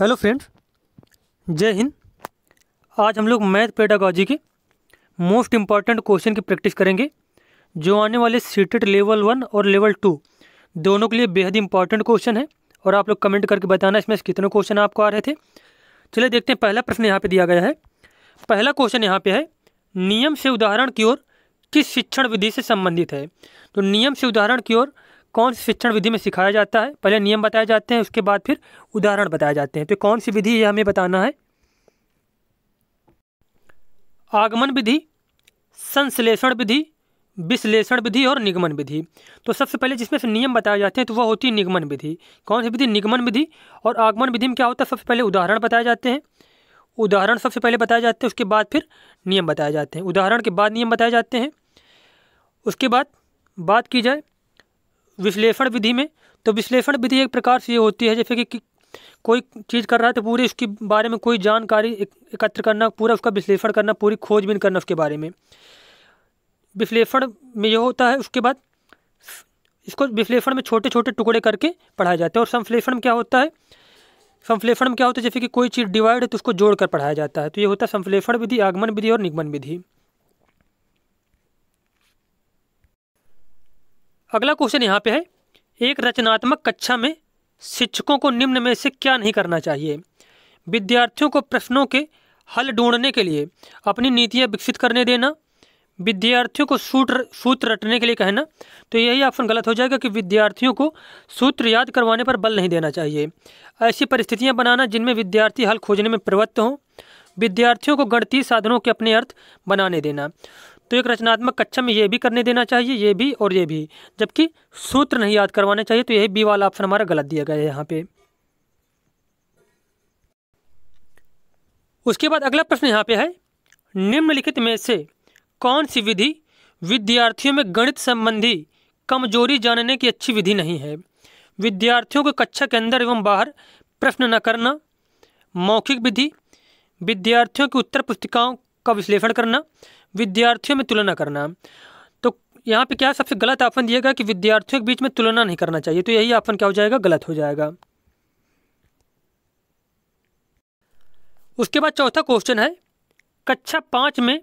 hello friends जय हिंद आज हम लोग मैथ पेडागॉजी के मोस्ट इम्पॉर्टेंट क्वेश्चन की प्रैक्टिस करेंगे जो आने वाले सीटेड लेवल वन और लेवल टू दोनों के लिए बेहद इंपॉर्टेंट क्वेश्चन है और आप लोग कमेंट करके बताना इसमें कितने क्वेश्चन आपको आ रहे थे चलिए देखते हैं पहला प्रश्न यहाँ पर दिया गया है पहला क्वेश्चन यहाँ पर है नियम से उदाहरण की ओर किस शिक्षण विधि से संबंधित है तो नियम से उदाहरण की ओर कौन सी शिक्षण विधि में सिखाया जाता है पहले नियम बताए जाते हैं उसके बाद फिर उदाहरण बताए जाते हैं तो कौन सी विधि यह हमें बताना है आगमन विधि संश्लेषण विधि विश्लेषण विधि और निगमन विधि तो सबसे पहले जिसमें से नियम बताए जाते हैं तो वह होती है निगमन विधि कौन सी विधि निगमन विधि और आगमन विधि में क्या होता है सबसे पहले उदाहरण बताए जाते हैं उदाहरण सबसे पहले बताए जाते हैं उसके बाद फिर नियम बताए जाते हैं उदाहरण के बाद नियम बताए जाते हैं उसके बाद बात की जाए विश्लेषण विधि में तो विश्लेषण विधि एक प्रकार से ये होती है जैसे कि कोई चीज़ कर रहा है तो पूरी उसके बारे में कोई जानकारी एकत्र करना पूरा उसका विश्लेषण करना पूरी खोजबीन करना उसके बारे में विश्लेषण में यह होता है उसके बाद इसको विश्लेषण में छोटे छोटे टुकड़े करके पढ़ाया जाता है और संश्लेषण में क्या होता है संश्लेषण में क्या होता है जैसे कि कोई चीज़ डिवाइड है तो उसको जोड़कर पढ़ाया जाता है तो ये होता है संश्लेषण विधि आगमन विधि और निगमन विधि अगला क्वेश्चन यहाँ पे है एक रचनात्मक कक्षा में शिक्षकों को निम्न में से क्या नहीं करना चाहिए विद्यार्थियों को प्रश्नों के हल ढूंढने के लिए अपनी नीतियाँ विकसित करने देना विद्यार्थियों को सूत्र सूत्र रटने के लिए कहना तो यही ऑप्शन गलत हो जाएगा कि विद्यार्थियों को सूत्र याद करवाने पर बल नहीं देना चाहिए ऐसी परिस्थितियां बनाना जिनमें विद्यार्थी हल खोजने में प्रवृत्त हों विद्यार्थियों को गणतीय साधनों के अपने अर्थ बनाने देना तो एक रचनात्मक कक्षा में ये भी करने देना चाहिए ये भी और ये भी जबकि सूत्र नहीं याद करवाना चाहिए तो यही बी वाला ऑप्शन हमारा गलत दिया गया है यहाँ पे उसके बाद अगला प्रश्न यहाँ पे है निम्नलिखित में से कौन सी विधि विद्यार्थियों में गणित संबंधी कमजोरी जानने की अच्छी विधि नहीं है विद्यार्थियों को कक्षा के अंदर एवं बाहर प्रश्न न करना मौखिक विधि विद्यार्थियों की उत्तर पुस्तिकाओं का विश्लेषण करना विद्यार्थियों में तुलना करना तो यहाँ पे क्या सबसे गलत आपन दिया गया कि विद्यार्थियों के बीच में तुलना नहीं करना चाहिए तो यही आपन क्या हो जाएगा गलत हो जाएगा उसके बाद चौथा क्वेश्चन है कक्षा पाँच में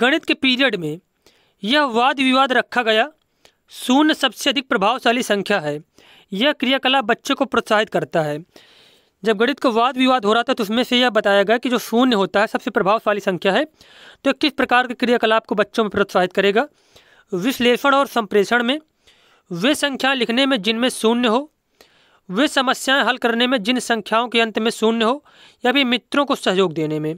गणित के पीरियड में यह वाद विवाद रखा गया शून्य सबसे अधिक प्रभावशाली संख्या है यह क्रियाकलाप बच्चे को प्रोत्साहित करता है जब गणित को वाद विवाद हो रहा था तो उसमें से यह बताया गया कि जो शून्य होता है सबसे प्रभावशाली संख्या है तो किस प्रकार के क्रियाकलाप को बच्चों में प्रोत्साहित करेगा विश्लेषण और संप्रेषण में वे संख्या लिखने में जिनमें शून्य हो वे समस्याएं हल करने में जिन संख्याओं के अंत में शून्य हो या भी मित्रों को सहयोग देने में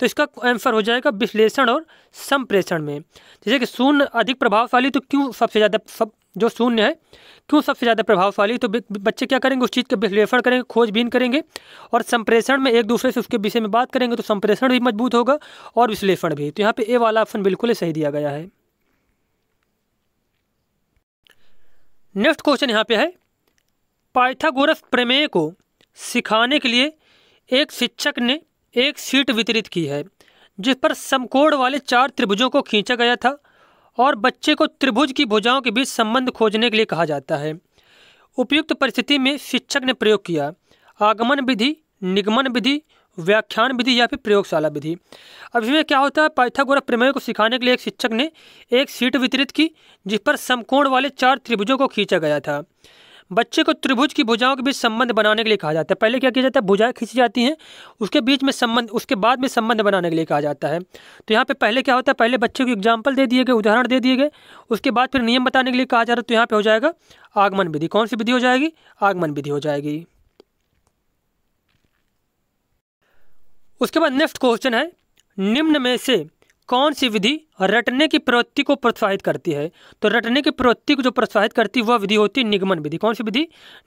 तो इसका आंसर हो जाएगा विश्लेषण और संप्रेषण में जैसे कि शून्य अधिक प्रभावशाली तो क्यों सबसे ज़्यादा सब जो शून्य है क्यों सबसे ज़्यादा प्रभावशाली तो बच्चे क्या करेंगे उस चीज़ का विश्लेषण करेंगे खोजबीन करेंगे और संप्रेषण में एक दूसरे से उसके विषय में बात करेंगे तो संप्रेषण भी मजबूत होगा और विश्लेषण भी तो यहाँ पर ए वाला ऑप्शन बिल्कुल ही सही दिया गया है नेक्स्ट क्वेश्चन यहाँ पे है पाइथागोरस प्रमेय को सिखाने के लिए एक शिक्षक ने एक सीट वितरित की है जिस पर समकोण वाले चार त्रिभुजों को खींचा गया था और बच्चे को त्रिभुज की भुजाओं के बीच संबंध खोजने के लिए कहा जाता है उपयुक्त परिस्थिति में शिक्षक ने प्रयोग किया आगमन विधि निगमन विधि व्याख्यान विधि या फिर प्रयोगशाला विधि अब इसमें क्या होता है पाइथागोरस प्रमेय को सिखाने के लिए एक शिक्षक ने एक सीट वितरित की जिस पर समकोण वाले चार त्रिभुजों को खींचा गया था बच्चे को त्रिभुज की भुजाओं के बीच संबंध बनाने के लिए कहा जाता है पहले क्या किया जाता है भुजाएं खींची जाती हैं उसके बीच में संबंध उसके बाद में संबंध बनाने के लिए कहा जाता है तो यहाँ पे पहले क्या होता है पहले बच्चे को एग्जाम्पल दे दिए गए उदाहरण दे दिए गए उसके बाद फिर नियम बताने के लिए कहा जा रहा है तो यहाँ पर हो जाएगा आगमन विधि कौन सी विधि हो जाएगी आगमन विधि हो जाएगी उसके बाद नेक्स्ट क्वेश्चन है निम्न में से कौन सी विधि रटने की प्रवृत्ति को प्रोत्साहित करती है तो रटने की प्रवृत्ति को जो प्रोत्साहित करती है वह विधि होती है निगमन विधि कौन सी विधि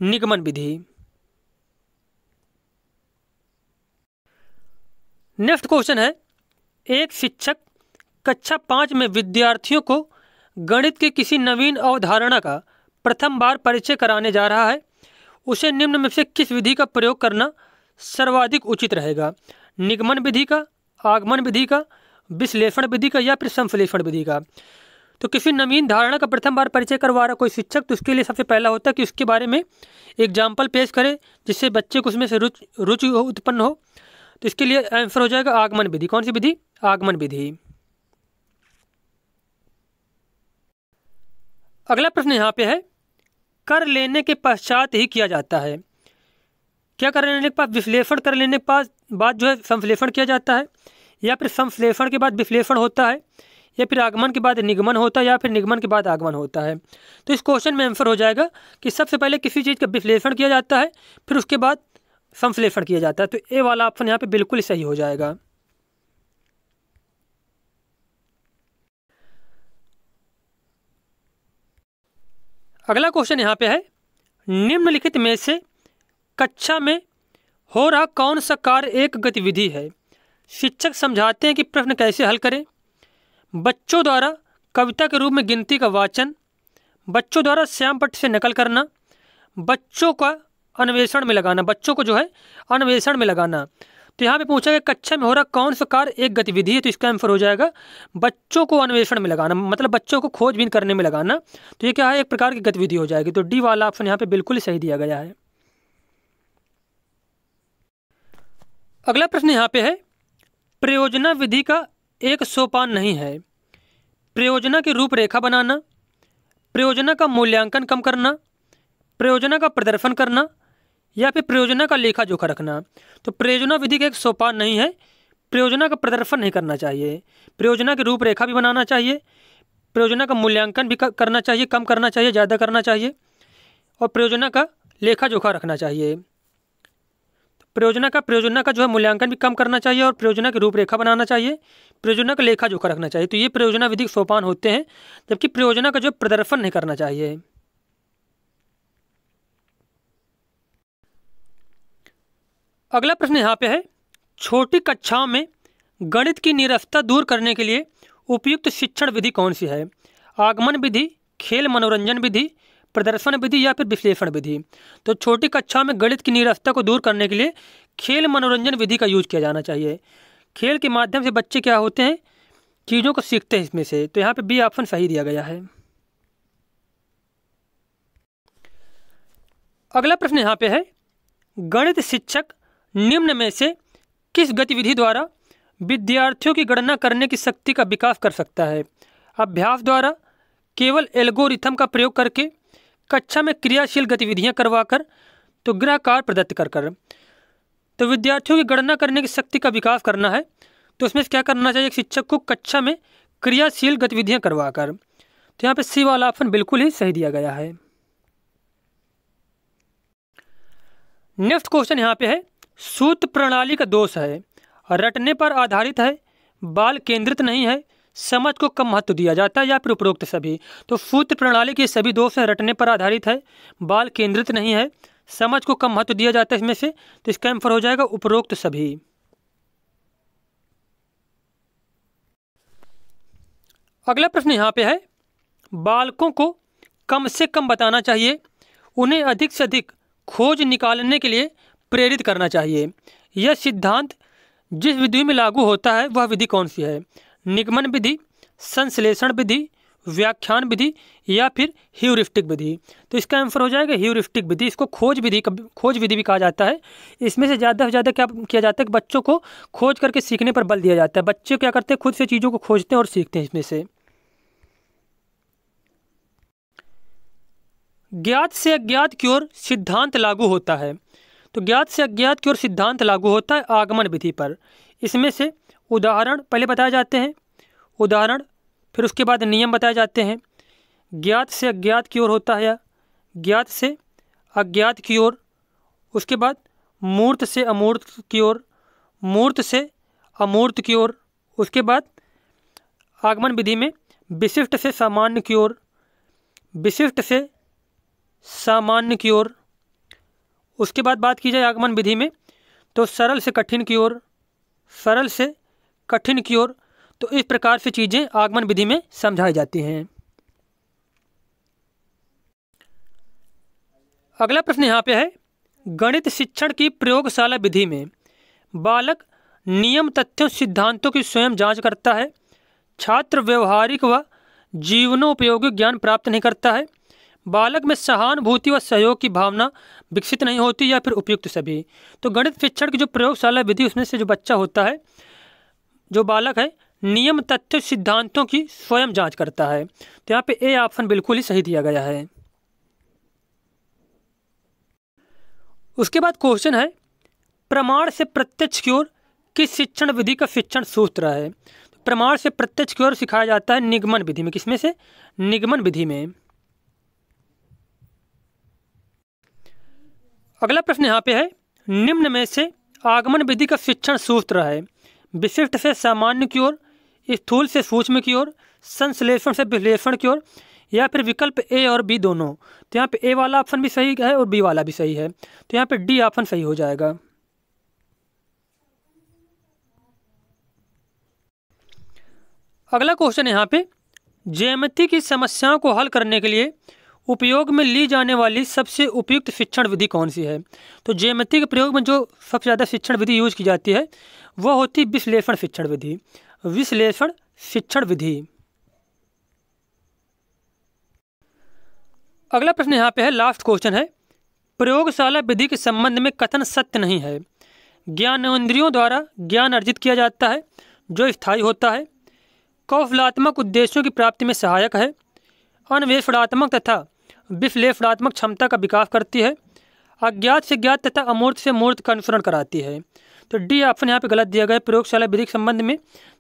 निगमन विधि नेक्स्ट क्वेश्चन है एक शिक्षक कक्षा पांच में विद्यार्थियों को गणित की किसी नवीन अवधारणा का प्रथम बार परिचय कराने जा रहा है उसे निम्न में से किस विधि का प्रयोग करना सर्वाधिक उचित रहेगा निगमन विधि का आगमन विधि का विश्लेषण विधि का या फिर संश्लेषण विधि का तो किसी नवीन धारणा का प्रथम बार परिचय करवा रहा कोई शिक्षक तो उसके लिए सबसे पहला होता है कि उसके बारे में एग्जाम्पल पेश करे जिससे बच्चे को उसमें से रुच रुचि उत्पन्न हो तो इसके लिए आंसर हो जाएगा आगमन विधि कौन सी विधि आगमन विधि अगला प्रश्न यहाँ पे है कर लेने के पश्चात ही किया जाता है क्या कर लेने के बाद विश्लेषण कर लेने के पास बाद जो है संश्लेषण किया जाता है या फिर संश्लेषण के बाद विश्लेषण होता है या फिर आगमन के बाद निगमन होता है या फिर निगमन के बाद आगमन होता है तो इस क्वेश्चन में आंसर हो जाएगा कि सबसे पहले किसी चीज़ का विश्लेषण किया जाता है फिर उसके बाद संश्लेषण किया जाता है तो ए वाला ऑप्शन यहाँ पे बिल्कुल सही हो जाएगा अगला क्वेश्चन यहाँ पे है निम्नलिखित में से कक्षा में हो रहा कौन सा कार्य एक गतिविधि है शिक्षक समझाते हैं कि प्रश्न कैसे हल करें बच्चों द्वारा कविता के रूप में गिनती का वाचन बच्चों द्वारा श्याम पट्ट से नकल करना बच्चों का अन्वेषण में लगाना बच्चों को जो है अन्वेषण में लगाना तो यहाँ पे पूछा गया कक्षा में हो रहा कौन सा कार्य एक गतिविधि है तो इसका आंसर हो जाएगा बच्चों को अन्वेषण में लगाना मतलब बच्चों को खोजबीन करने में लगाना तो ये क्या है एक प्रकार की गतिविधि हो जाएगी तो डी वाला ऑप्शन यहाँ पे बिल्कुल सही दिया गया है अगला प्रश्न यहाँ पे है प्रयोजना विधि का एक सोपान नहीं है प्रयोजना की रूपरेखा बनाना प्रयोजना का मूल्यांकन कम करना प्रयोजना का प्रदर्शन करना या फिर प्रयोजना का लेखा जोखा रखना तो प्रयोजना विधि का एक सोपान नहीं है प्रयोजना का प्रदर्शन नहीं करना चाहिए प्रयोजना की रूपरेखा भी बनाना चाहिए प्रयोजना का मूल्यांकन भी करना चाहिए कम करना चाहिए ज़्यादा करना चाहिए और प्रयोजना का लेखा जोखा रखना चाहिए परियोजना का परियोजना का जो है मूल्यांकन भी कम करना चाहिए और परियोजना की रूपरेखा बनाना चाहिए परियोजना का लेखा जोखा रखना चाहिए तो ये परियोजना विधिक सोपान होते हैं जबकि परियोजना का जो प्रदर्शन नहीं करना चाहिए अगला प्रश्न यहाँ पे है छोटी कक्षाओं में गणित की निरस्ता दूर करने के लिए उपयुक्त शिक्षण विधि कौन सी है आगमन विधि खेल मनोरंजन विधि प्रदर्शन विधि या फिर विश्लेषण विधि तो छोटी कक्षा में गणित की निरस्ता को दूर करने के लिए खेल मनोरंजन विधि का यूज किया जाना चाहिए खेल के माध्यम से बच्चे क्या होते हैं चीज़ों को सीखते हैं इसमें से तो यहाँ पे बी ऑप्शन सही दिया गया है अगला प्रश्न यहाँ पे है गणित शिक्षक निम्न में से किस गतिविधि द्वारा विद्यार्थियों की गणना करने की शक्ति का विकास कर सकता है अभ्यास द्वारा केवल एल्गोरिथम का प्रयोग करके कक्षा में क्रियाशील गतिविधियां करवाकर तो गृह कार्य प्रदत्त कर कर तो विद्यार्थियों की गणना करने की शक्ति का विकास करना है तो उसमें क्या करना चाहिए शिक्षक को कक्षा में क्रियाशील गतिविधियां करवाकर तो यहाँ पे ऑप्शन बिल्कुल ही सही दिया गया है नेक्स्ट क्वेश्चन यहाँ पे है सूत्र प्रणाली का दोष है रटने पर आधारित है बाल केंद्रित नहीं है समझ को कम महत्व दिया जाता है या फिर उपरोक्त सभी तो सूत्र प्रणाली के सभी दोष हैं रटने पर आधारित है बाल केंद्रित नहीं है समझ को कम महत्व दिया जाता है इसमें से तो इसका एम्फर हो जाएगा उपरोक्त सभी अगला प्रश्न यहाँ पे है बालकों को कम से कम बताना चाहिए उन्हें अधिक से अधिक खोज निकालने के लिए प्रेरित करना चाहिए यह सिद्धांत जिस विधि में लागू होता है वह विधि कौन सी है निगमन विधि संश्लेषण विधि व्याख्यान विधि या फिर ह्यूरिस्टिक विधि तो इसका आंसर हो जाएगा ह्यूरिस्टिक विधि इसको खोज विधि खोज विधि भी कहा जाता है इसमें से ज़्यादा से ज़्यादा क्या किया जाता है कि बच्चों को खोज करके सीखने पर बल दिया जाता है बच्चे क्या करते हैं खुद से चीज़ों को खोजते हैं और सीखते हैं इसमें से ज्ञात से अज्ञात की ओर सिद्धांत लागू होता है तो ज्ञात से अज्ञात की ओर सिद्धांत लागू होता है आगमन विधि पर इसमें से उदाहरण पहले बताए जाते हैं उदाहरण फिर उसके बाद नियम बताए जाते हैं ज्ञात से अज्ञात की ओर होता है ज्ञात से अज्ञात की ओर उसके बाद मूर्त से अमूर्त की ओर मूर्त से अमूर्त की ओर उसके बाद आगमन विधि में विशिष्ट से सामान्य की ओर विशिष्ट से सामान्य की ओर उसके बाद बात की जाए आगमन विधि में तो सरल से कठिन की ओर सरल से कठिन की ओर तो इस प्रकार से चीज़ें आगमन विधि में समझाई जाती हैं अगला प्रश्न यहाँ पे है गणित शिक्षण की प्रयोगशाला विधि में बालक नियम तथ्यों सिद्धांतों की स्वयं जांच करता है छात्र व्यवहारिक व जीवनोपयोगी ज्ञान प्राप्त नहीं करता है बालक में सहानुभूति व सहयोग की भावना विकसित नहीं होती या फिर उपयुक्त सभी तो गणित शिक्षण की जो प्रयोगशाला विधि उसमें से जो बच्चा होता है जो बालक है नियम तथ्य सिद्धांतों की स्वयं जांच करता है तो यहाँ पे ए ऑप्शन बिल्कुल ही सही दिया गया है उसके बाद क्वेश्चन है प्रमाण से प्रत्यक्ष की ओर किस शिक्षण विधि का शिक्षण सूत्र है तो प्रमाण से प्रत्यक्ष की ओर सिखाया जाता है निगमन विधि में किसमें से निगमन विधि में अगला प्रश्न यहाँ पे है निम्न में से आगमन विधि का शिक्षण सूत्र है विशिष्ट से सामान्य की ओर स्थूल से सूक्ष्म की ओर संश्लेषण से विश्लेषण की ओर या फिर विकल्प ए और बी दोनों तो यहाँ पे ए वाला ऑप्शन भी सही है और बी वाला भी सही है तो यहाँ पे डी ऑप्शन सही हो जाएगा अगला क्वेश्चन यहाँ पे जयमती की समस्याओं को हल करने के लिए उपयोग में ली जाने वाली सबसे उपयुक्त शिक्षण विधि कौन सी है तो ज्योमेट्री के प्रयोग में जो सबसे ज़्यादा शिक्षण विधि यूज की जाती है वह होती है विश्लेषण शिक्षण विधि विश्लेषण शिक्षण विधि अगला प्रश्न यहाँ पे है लास्ट क्वेश्चन है प्रयोगशाला विधि के संबंध में कथन सत्य नहीं है ज्ञानेन्द्रियों द्वारा ज्ञान अर्जित किया जाता है जो स्थायी होता है कौशलात्मक उद्देश्यों की प्राप्ति में सहायक है अन्वेषणात्मक तथा विश्लेषणात्मक क्षमता का विकास करती है अज्ञात से ज्ञात तथा अमूर्त से मूर्त का अनुसरण कराती है तो डी ऑप्शन यहाँ पे गलत दिया गया है प्रयोगशाला विधि के संबंध में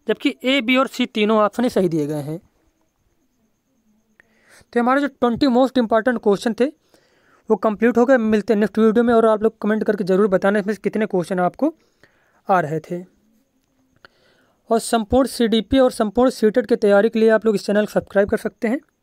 जबकि ए बी और सी तीनों ऑप्शन सही दिए गए हैं तो हमारे जो ट्वेंटी मोस्ट इंपॉर्टेंट क्वेश्चन थे वो कंप्लीट हो गए मिलते हैं नेक्स्ट वीडियो में और आप लोग कमेंट करके ज़रूर बताना इसमें कितने क्वेश्चन आपको आ रहे थे और संपूर्ण सी और संपूर्ण सी e की तैयारी के लिए आप लोग इस चैनल को सब्सक्राइब कर सकते हैं